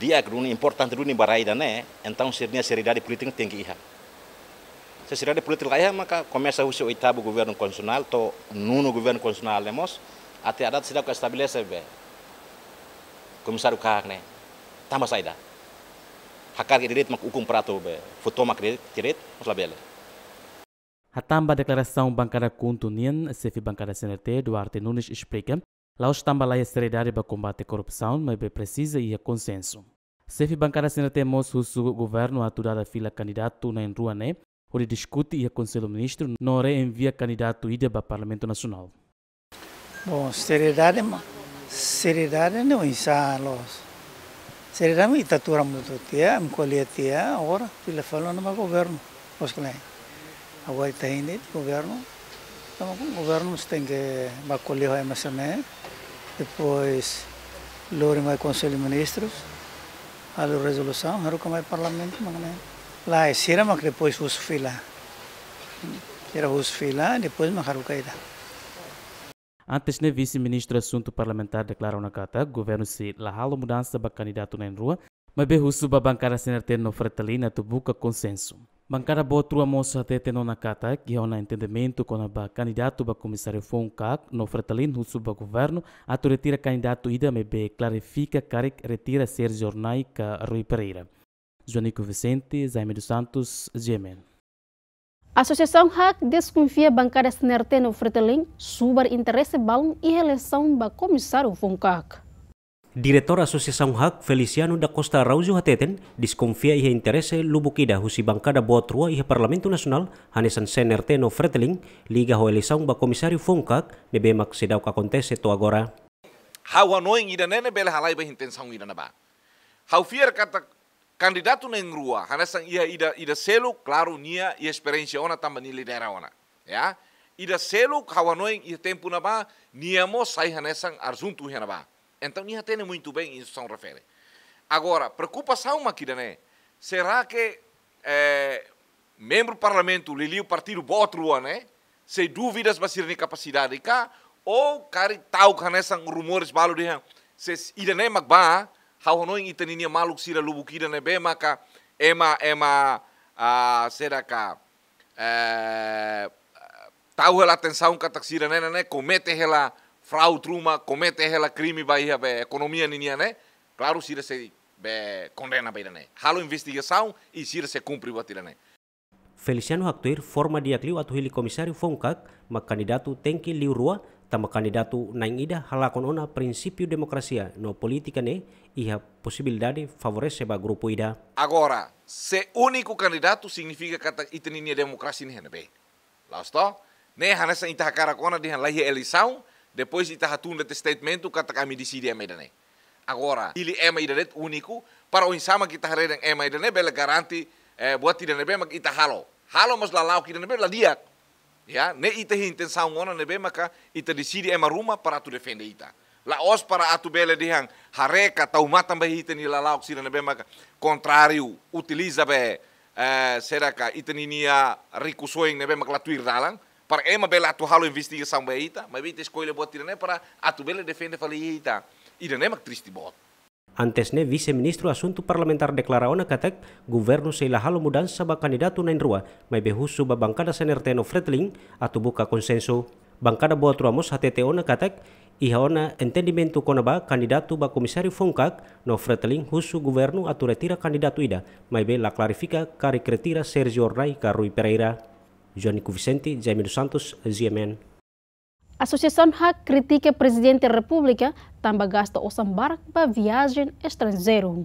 dia gruni importante gruni baraida né, então sirnya seriedade política tinggi iha, ir. Se seriedade política maka começa husi oitavo gubernur constitucional, to nunu gubernur constitucional lemos, ati adat data sira que estabelece começar o carro, né? Tama saída. Hakar direito, mas o comprado, fotoma direito, mas lá bela. tamba declaração bancada Kuntunian, CF bancada CNT, Duarte Nunes explica, lá os tamba lá é seriedade para combater corrupção, mas precisa e é consenso. CF bancada CNT mostra o governo aturada a fila candidato na Enruané, onde discute e o Conselho Ministro não reenvia candidato ida para o Parlamento Nacional. Bom, seriedade, mas seriedade não está los seriedade me a muito tia me a tia agora pela falando no governo os que agora está indo governo então o governo tem que vai colher a MSM depois loure mais conselho de ministros a resolução era o que parlamento mas é. lá é cera mas depois os fila era os fila depois mas era o Antes, né, vice-ministro do assunto parlamentar declarou na carta governo se lahalo mudança para candidato na rua, mas bem russo para bancada senator no fretalina tubuca consenso. Bancada boa trua moça até tendo na carta que é um entendimento com a candidato para comissário Foncac no fretalin russo para o governo, a tu retira candidato ida mas be clarifica que retira ser Ornai Rui Pereira. Joanico Vicente, Jaime dos Santos, Gemen. Asosiasi Hak desconfia bangka bancada SNRT no subar sobre interesse bom e Ba para comissário Direktur Asosiasi Hak Feliciano da Costa Raujo Hateten diskonfia ihe interesse lubukida husi bancada buat rua e Parlamento Nasional hanesan Senerteno no liga ho eleição ba komisario FUNCAC nebe mak sedau ka kontese to agora. Hawa noing ida nene bele halai ba intenção ida na ba. Hau fier kata candidato nengrua, hanasan ia ida ida selo claro nia e experiência ona também ni lidera ona, ya. Ida selo kawanoin ia tempo na ba nia mo sai hanasan arsunto ia na ba. Então nia tem muito bem isso são refere. Agora, preocupação aqui né? Será que eh, membro do parlamento lili o partido botro né? Sem dúvidas vai ser de capacidade cá ou cari tal hanasan rumores balo de se ida nem né, magba hauhonoin itaninia maluk sira lubukira ne eh, be maka ema ema ah, a será eh, cá tau ela atenção que eh, taxira né né comete ela fraude uma comete ela crime vai be economia ninia né claro sira se be condena beira né halo investigação e sira se cumpre batira né Feliciano Haktuir forma diakliu atuhili komisario Fongkak, mak que Tenki Liurua, Tama kandidatu naing ida halakon ona prinsipio demokrasia no politikane, ne iha posibilidade possibilidade ba grupo ida. Agora, se único kandidatu significa kata iteninia demokrasi ne hanabe. Lasto, ne hanasa ita karakona de lahi elisau, depois ita hatunda de statementu kata kami disidia medane. Agora, ili ema ida det uniku, para oin sama kita hareda ema uma ne bela garanti eh, buat tidak nebe mak ita halo. Halo mas lalau kita nebe dia. Ya, Ne hinten intenção ona ne bemaka ite ita decide ema rumah para tu defende ita. La os para atu bela de hang hareka tau matam bahi ita ni lalauk sira ne bemaka kontrariu Contrário, utiliza be eh, será ka ni nia ne bema la latuir dalang. Para ema bela atu halu investigação bahi ita, ma ita skoile boa tira ne para atu bela defende falei ita. Ida ne mak tristi bot. Antes ne Antesne ministro asunto parlamentar ona katek governo se halo mudan saba kandidatu nain rua mai behusu ba bancada senerteno fretling atu buka consenso. Bancada boa hatete ona katek ona entendimento kona ba kandidatu ba komisari fongkak no fretling husu governo atu retira kandidatu ida, mai be la klarifika kari kretira Sergio Ornai Karui Pereira. Joanico Vicente, Jaime dos Santos, Ziemen. Associação hak kritike presidente da tambah também gasta o sambarco para viagem estrangeiro.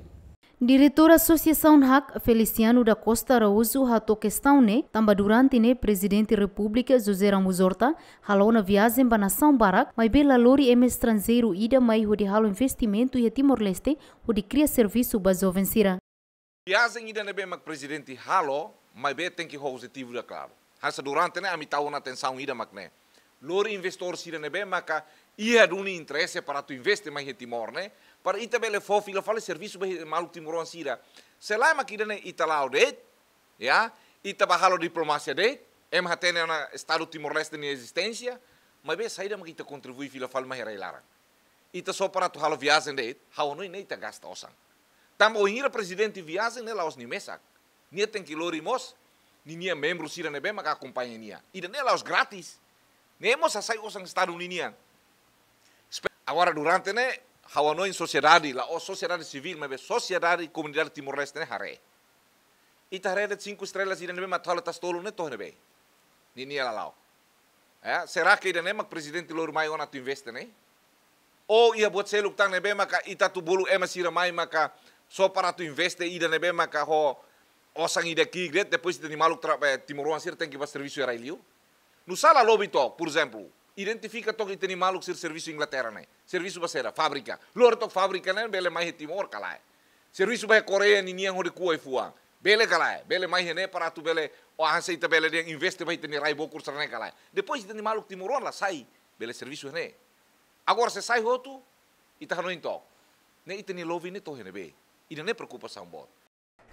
Diretor Associação HAC Feliciano da Costa Araújo hatou questão ne tamba durante ne presidente República José muzorta, Horta na viagem para nação barak, mas bela lori em estrangeiro ida mai hudi halo investimento e Timor-Leste hudi cria serviço para jovem sira. Viagem ida nebe mak presidente halo, mas be tenki que objetivo da claro. Hasa durante ne amitau na tensão ida mak ne. lor investorsidan är be maka i har un interesse para tu investe mai em timor né? para ita bele fofi la fale serviço be malu timoran sida selai é makida ne ita laudet é? ya ita bahalo diplomacia de em hatene na estado timor leste ni existência mas be saída mas ita contribui fila fal mai railara ita só para tu halo viagem de é? hau noi ne ita gasta osan tam o presidente viagem ne né, os ni mesak nia ten que lori mos ni nia membro sira ne be companhia nia ida ne os grátis Nemo sa sayo assai osan estadunidiano. Agora, durante, hawa Hawaii in sociedade, la o sociedade civil, mebe sociedade comunidade timor-leste, ne hare. Ita hare de cinco estrelas, irene bem, matala, ta stolo toh torne be. Nini ela lao. Eh, Será que ne mas presidente lor mai, ona tu investe, ne? O ia buat seluk tang nebe maka ita tu bulu ema sira mai maka so para tu investe ida nebe maka ho osang ida kigret depois de animal tra eh, timoruan sira tem ba servisu era iliu. No Sala lobito, então, por exemplo, identifica todo que animal que ser serviço Inglaterra, né? Serviço vai ser a fábrica. Louro to fábrica, né? Bele mais Timor, calai. É. Serviço vai Coreia, ninian, onde cua e fuan. Bele, calai. É. Bele mais rené para tu, bele, o aceita, bele, né? de investe, vai ter rai, vou né, calai. É. Depois este animal que Timor, lá sai. Bele, serviço rené. Agora, se sai outro, e tá no então. Nem tem lobby nem torre, né, E não é preocupação, bota.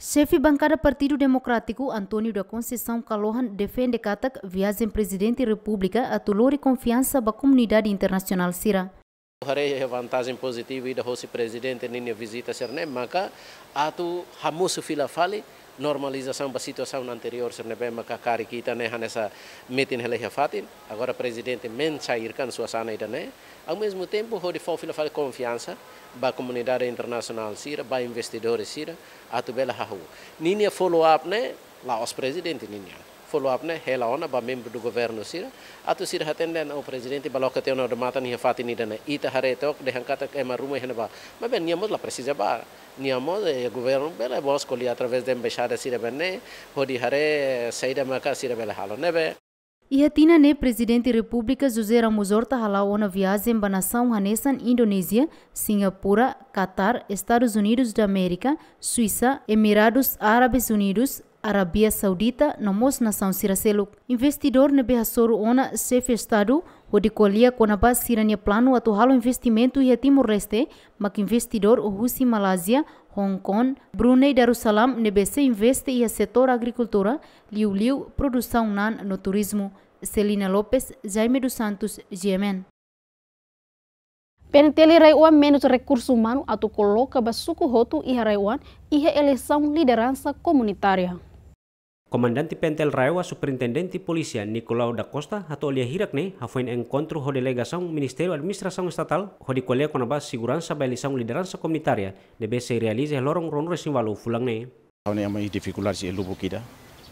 Chefe bancária Partido Democrático Antônio da Conceição Calohan defende Katak viagem presidente da República a tolore confiança da comunidade internacional Sira. Hari vantagem positiva e da hosi presidente nini visita serne maka atu hamusu fila fali normalização da situação anterior se maka kari kita ne hanesa meeting hele fatin agora presidente men cairkan suasana idane e Al mesmo tempo, o Rodifal Fila de confiança para a comunidade internacional Sira, para investidores Sira, a Tubela Rahu. Ninha follow-up, né? Lá os presidentes, Ninha. Follow-up, né? Ela ona, para membro do governo Sira. A tu Sira atende o presidente, para logo ter uma mata, Ninha Fati né? Ita Haretok, de Hankata, Ema Ruma e Hanaba. Mas bem, Ninha Mosla precisa para. Ninha Moda, o governo, bela, vou e escolher através da embaixada Sira Bené, hare saída Maka, Sira Bela Halo, né? ne Presidente República José Ramos Orta halau ona viagem para nação Hanesan, Indonésia, Singapura, Catar, Estados Unidos da América, Suíça, Emirados Árabes Unidos, Arábia Saudita, nomos nação siraseluk. Investidor ne behasoro ona sefe Estado, o de colia conabas sirania plano atuhalo investimento e Timor-Leste, mas investidor o Rússia Malásia, Hong Kong, Brunei Darussalam nebe se investe ia setor agricultura, liu-liu produção nan no turismo. Selina Lopes, Jaime dos Santos, Yemen. Penitele Raiwan menos recurso humano atu coloca basuco roto e Raiwan e reeleição liderança comunitária. Comandante Pentel Raiwa, Superintendente Polícia Nicolau da Costa, atualia hirak ne, foi encontro ho delegação Ministério Administração Estatal, ho de com a base segurança balização liderança comunitária, deve se realize lorong ronro simbalu fulang ne. Hanya mai dificuldades e lubuquida,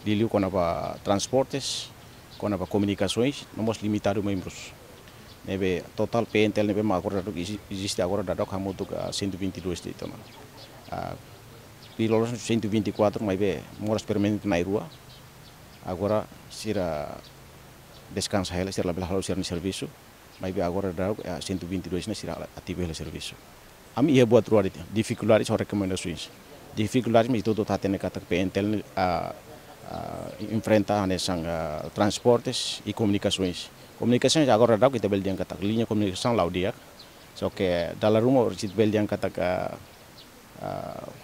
kita, com a transportes, com a comunicações, nós limitado membros. Nebe total Pentel nebe ma agora existe agora da hamutuk 122 de itona pílulas 124, mas bem, mora permanente na rua. Agora, se descansa ela, se ela vai ser no serviço, mas bem, agora a 122 né, será ativa no serviço. A mim é boa troar dificuldades ou recomendações. Dificuldades, mas tudo está tendo que entel a enfrentar são transportes e comunicações. Comunicações agora dá que tabel de linha comunicação laudia. Só que dalam rumah urjit linha de tak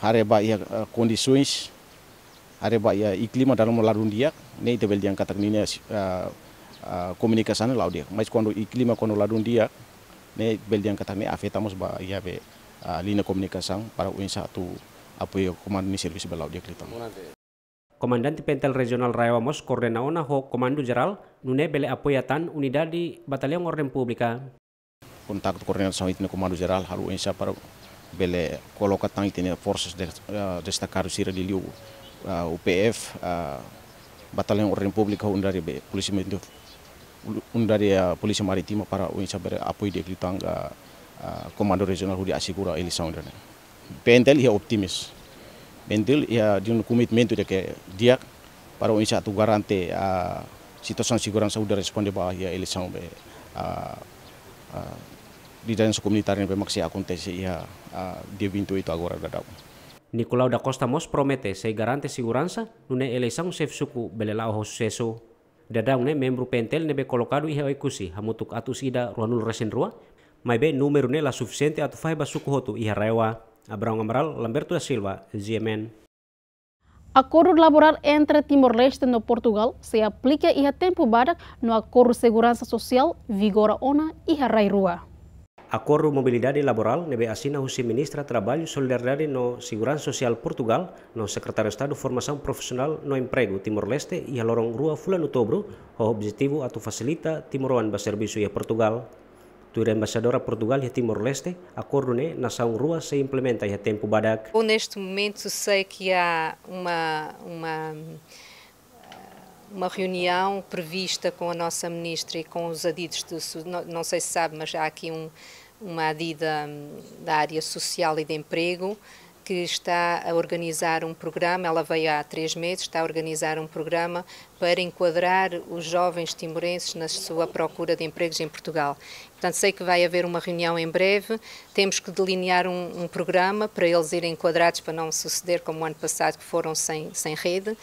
Hare ia kondisi, eh, hare ba eh, ia e clima dalam larundia, nem tebel dia katak nini a comunicação lá dia. Mas quando kondisi larun dia, ini nem bel dia katak nem afetamos ba ia ya, be eh, komunikasang para uin satu apoio ya, komando ni servis belau dia clitão. Komandan Pentel Regional Raiwamos coordenaona ho Komando Jeral nune bele apoiatan di Batalion Ordem Pública. Kontak coordenação itne Komando Jeral haru uinsa para bele koloka tanto tene forces de, uh, destacar Sira Liu, uh, batalion PF, uh, undari be polisi polícia undari uh, Polisi polisi maritima para o saber apoi de Klitanga uh, uh, komando regional hudi asikura ili sound pendel ia optimis. pendel ia di komitmen comitimento de dia para o tu garante a uh, situasi siguran saudara sudah responde bahwa ia ili be uh, uh, liderança comunitária para que acontece ia Ah, itu agora da Nicolau da Costa Mos promete se garante segurança nune eleição chef suku belelau sucesso. Dadau ne membro pentel nebe kolokadu iha oikusi hamutuk atusida ruanul resenrua, mas bem número la suficiente atu faiba suku hotu iha rewa. Abraung Amaral, Lamberto da Silva, GMN. Acordo laboral entre Timor-Leste no Portugal se aplica e a badak no Acordo de Segurança Social vigora ona e rua. Acordo Mobilidade Laboral, nebe assina o Ministra Trabalho, Solidariedade no Segurança Social Portugal, no Secretário de Estado Formação Profissional no Emprego Timor-Leste e a Lorong Rua Fulano Outubro, o objetivo ato facilita timor ba serviço e Portugal. Tura embaixadora Portugal e Timor-Leste, acordo ne nação rua se implementa e a tempo badak. Bom, neste momento sei que há uma, uma uma reunião prevista com a nossa ministra e com os adidos do sul. Não, não sei se sabe, mas há aqui um, uma adida hum, da área social e de emprego que está a organizar um programa, ela veio há três meses, está a organizar um programa para enquadrar os jovens timorenses na sua procura de empregos em Portugal. Portanto, sei que vai haver uma reunião em breve, temos que delinear um, um programa para eles irem enquadrados, para não suceder como o ano passado, que foram sem, sem rede,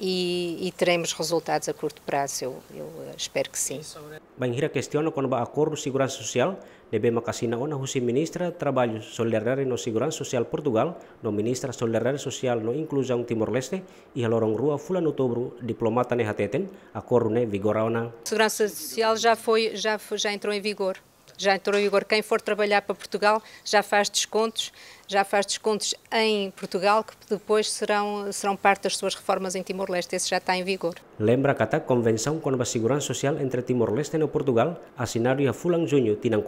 e, e, teremos resultados a curto prazo, eu, eu eh, espero que sim. Bem, ira questiono quando o acordo de segurança social deve macasina ona husi ministra trabalho solidariedade no segurança social Portugal, no ministra solidariedade social no inclusão Timor-Leste e a lorong rua no outubro diplomata ne hateten, acordo ne vigorou na Segurança social já foi já já entrou em vigor já entrou em vigor. Quem for trabalhar para Portugal já faz descontos, já faz descontos em Portugal, que depois serão, serão parte das suas reformas em Timor-Leste. Esse já está em vigor. Lembra que a convenção com a segurança social entre Timor-Leste e Portugal, assinado em Fulang Junho, Tinang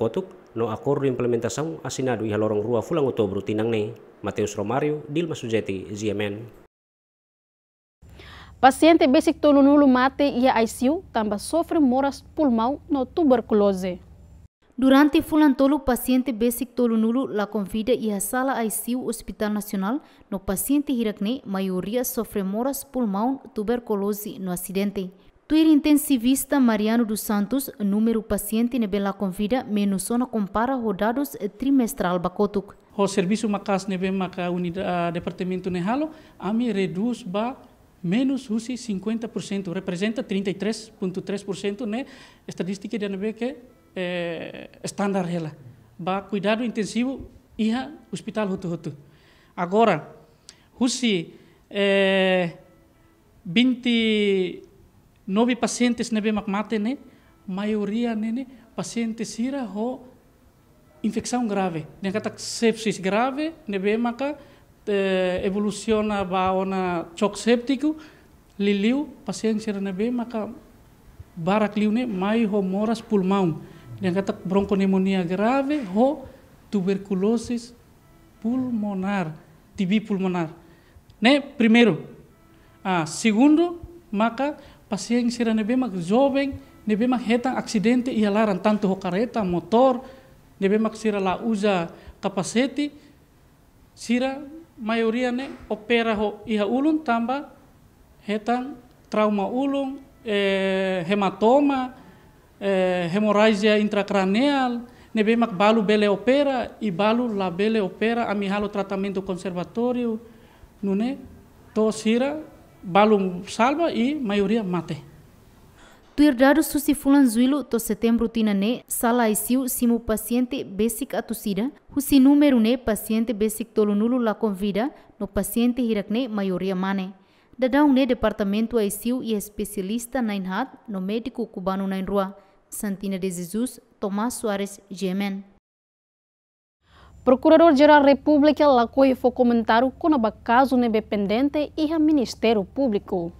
no acordo de implementação assinado em Lorong Rua Fulang Outubro, tinangne. Mateus Romário, Dilma Sujeti, GMN. Paciente basic nulo mate a ICU também sofre moras pulmão no tuberculose. Durante fulantolo, o paciente Bessic tolu nulu la convida a sala ICU Hospital Nacional no paciente Hiracne, maioria sofre moras pulmão tuberculose no acidente. Twitter intensivista Mariano dos Santos, número paciente na bela convida menos zona compara rodados trimestral bacotuk. O serviço macas nebe maca unidade departamento nehalo, ami reduz ba menos usi 50%, representa 33.3% ne estatística de nebe que eh, ela. Ba cuidado intensivo iha hospital hutu-hutu. Agora, Rusi eh, 29 pacientes nebe magmate ne, maioria nene pacientes ira ho infecção grave. Nem kata sepsis grave nebe maka eh, evoluciona ba ona choque séptico, liliu paciente ira nebe maka barak ne mai ho moras pulmão. yang kata bronkonemonia grave ho tuberculosis pulmonar, tibi pulmonar. ne primero Ah, segundo, maka pasien sira nebe joven nebe mak hetan aksidente ialaran tanto ho kareta, motor, nebe mak sira la uza kapasiti sira mayoria ne opera ho iha ulun tamba hetan trauma ulung, eh, hematoma, eh, hemorragia intracraneal, nebemak balu bele opera e balu la bele opera amihalo tratamento conservatório, nune tosira balu salva e maioria mate. Tuirdado susi fulan zuilu to setembro tina tinane sala isiu simu paciente basic atusida, husi número ne paciente basic tolunulu la convida no paciente hirakne maioria mane. Dadau ne departamento ICU e especialista na inhat, no médico cubano na nainrua. rua. Santina de Jesus, Tomás Soares Gemen. Procurador-Geral República lacoi foi comentar com o caso independente e o Ministério Público.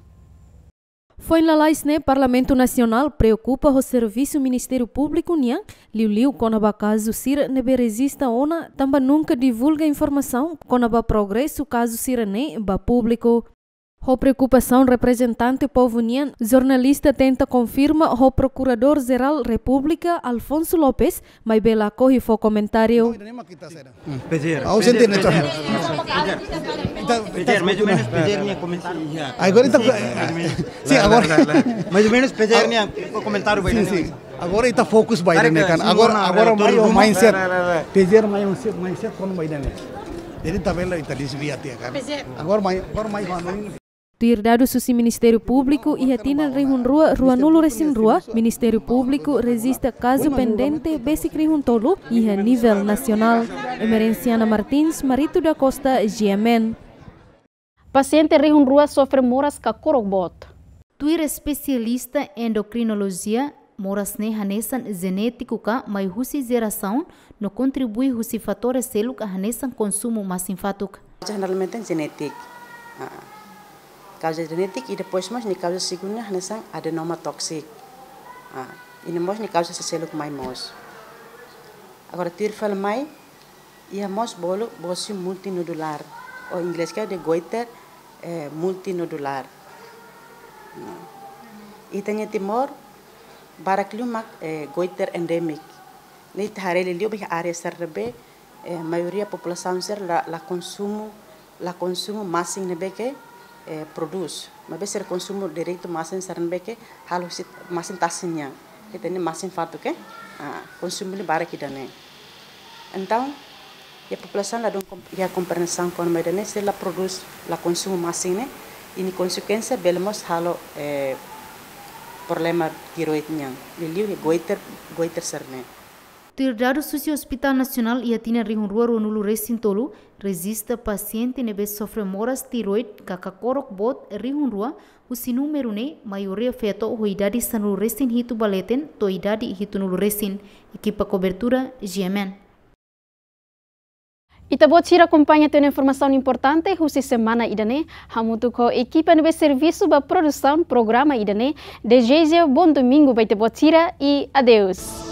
Foi lá lá isne né? Parlamento Nacional preocupa o serviço Ministério Público nia né? liu liu o caso sira nebe resista ona também nunca divulga informação conaba progresso caso sira ne ba público o preocupação representante nian, jornalista tenta confirma o procurador-geral República Alfonso López, mas bela corre foi comentário. mais ou menos comentário. Agora então, sim, agora. Mais pedir minha ah, está focus Biden, cara? Agora agora o mindset. agora, mais mindset, Agora mais agora Tirdado Susi Ministério Público e Retina Rihunrua Ruanulo rua. Ministério Público resiste caso pendente Bessic Rihuntolo e a nível nacional. Emerenciana Martins, Marito da Costa, GMN. Paciente rua sofre moras kakorobot. Tuir especialista em endocrinologia, moras ne hanesan genético ka mai husi geração no contribui husi fatores seluk hanesan consumo masinfatuk. Generalmente genético. Ah causa genética e depois mas na causa segunda nesang adenoma toxic. Ah, e nós ni causa se selo mai mos. Agora tir fal mai ia mos bolo bosi multinodular. O inglês que é de goiter eh, multinodular. Ah. E tenha timor baraklumak eh, é, goiter endemic. Nit harele liu bih área serbe eh, é, maioria população ser la, la consumo la consumo massing beque eh, produz mabe ser consumo direito masin saranbeke halu sit masin tasinya kita ini masin fatu ke ah, consumo ni bara kidane então e a população lá dão e a produce se la produz la consumo masine ne. Ini consequência belmos halo eh, problema tiroid nyang liliu ya goiter goiter serne Tirdaru Susi Hospital Nacional ia tina rihunrua ruanulu tolu, resista paciente nebe sofre moras tiroid kakakorok bot rihunrua, usi número ne maioria feto o idade sanulu resin hitu baleten to idade hitunulu resin, equipa cobertura GMN. Itabochira acompanha tendo informação importante husi semana idane hamutu ko equipa nebe serviço ba produção programa idane deseja bom domingo ba Itabochira e adeus.